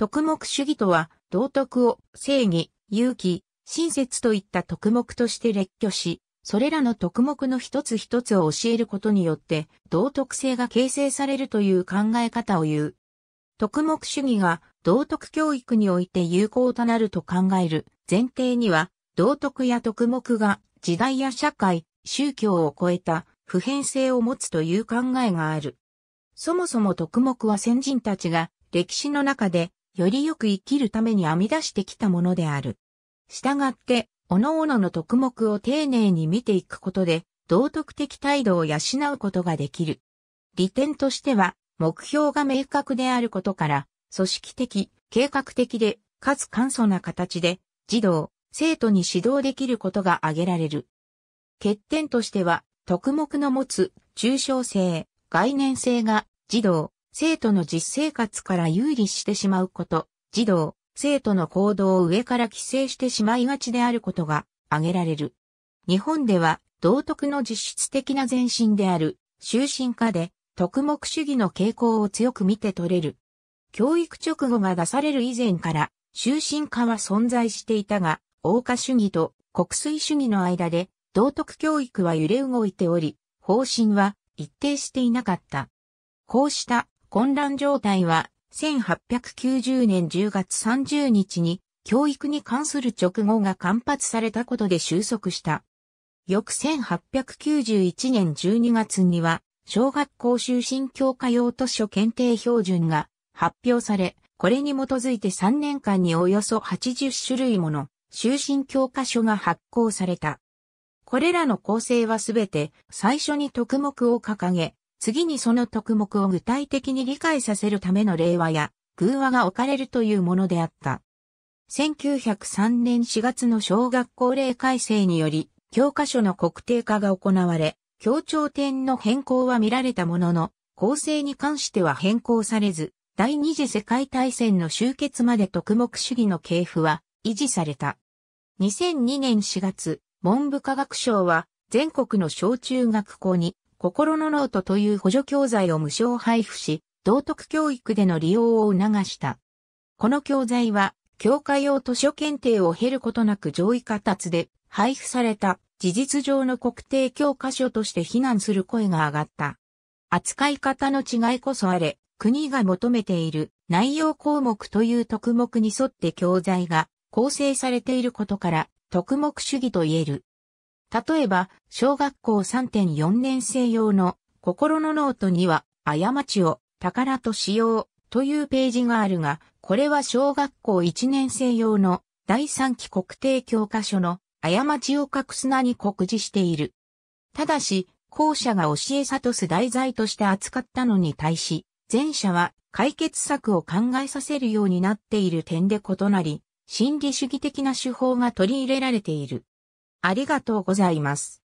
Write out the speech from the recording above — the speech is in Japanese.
徳目主義とは、道徳を正義、勇気、親切といった徳目として列挙し、それらの徳目の一つ一つを教えることによって、道徳性が形成されるという考え方を言う。徳目主義が道徳教育において有効となると考える前提には、道徳や徳目が時代や社会、宗教を超えた普遍性を持つという考えがある。そもそも徳目は先人たちが歴史の中でよりよく生きるために編み出してきたものである。従って、各々の徳目を丁寧に見ていくことで、道徳的態度を養うことができる。利点としては、目標が明確であることから、組織的、計画的で、かつ簡素な形で、児童、生徒に指導できることが挙げられる。欠点としては、特目の持つ、抽象性、概念性が、児童、生徒の実生活から有利してしまうこと、児童、生徒の行動を上から規制してしまいがちであることが挙げられる。日本では、道徳の実質的な前進である、終身化で、特目主義の傾向を強く見て取れる。教育直後が出される以前から、終身化は存在していたが、王家主義と国粋主義の間で、道徳教育は揺れ動いており、方針は一定していなかった。こうした混乱状態は、1890年10月30日に、教育に関する直後が間髪されたことで収束した。翌1891年12月には、小学校修身教科用図書検定標準が発表され、これに基づいて3年間におよそ80種類もの修身教科書が発行された。これらの構成はすべて最初に特目を掲げ、次にその特目を具体的に理解させるための令和や偶話が置かれるというものであった。1903年4月の小学校令改正により、教科書の国定化が行われ、協調点の変更は見られたものの、構成に関しては変更されず、第二次世界大戦の終結まで特目主義の系譜は維持された。2002年4月、文部科学省は全国の小中学校に心のノートという補助教材を無償配布し、道徳教育での利用を促した。この教材は、教科用図書検定を経ることなく上位形で配布された事実上の国定教科書として非難する声が上がった。扱い方の違いこそあれ、国が求めている内容項目という特目に沿って教材が構成されていることから、特目主義と言える。例えば、小学校3.4年生用の心のノートには、過ちを宝としようというページがあるが、これは小学校1年生用の第3期国定教科書の過ちを隠すなに告示している。ただし、後者が教え悟す題材として扱ったのに対し、前者は解決策を考えさせるようになっている点で異なり、心理主義的な手法が取り入れられている。ありがとうございます。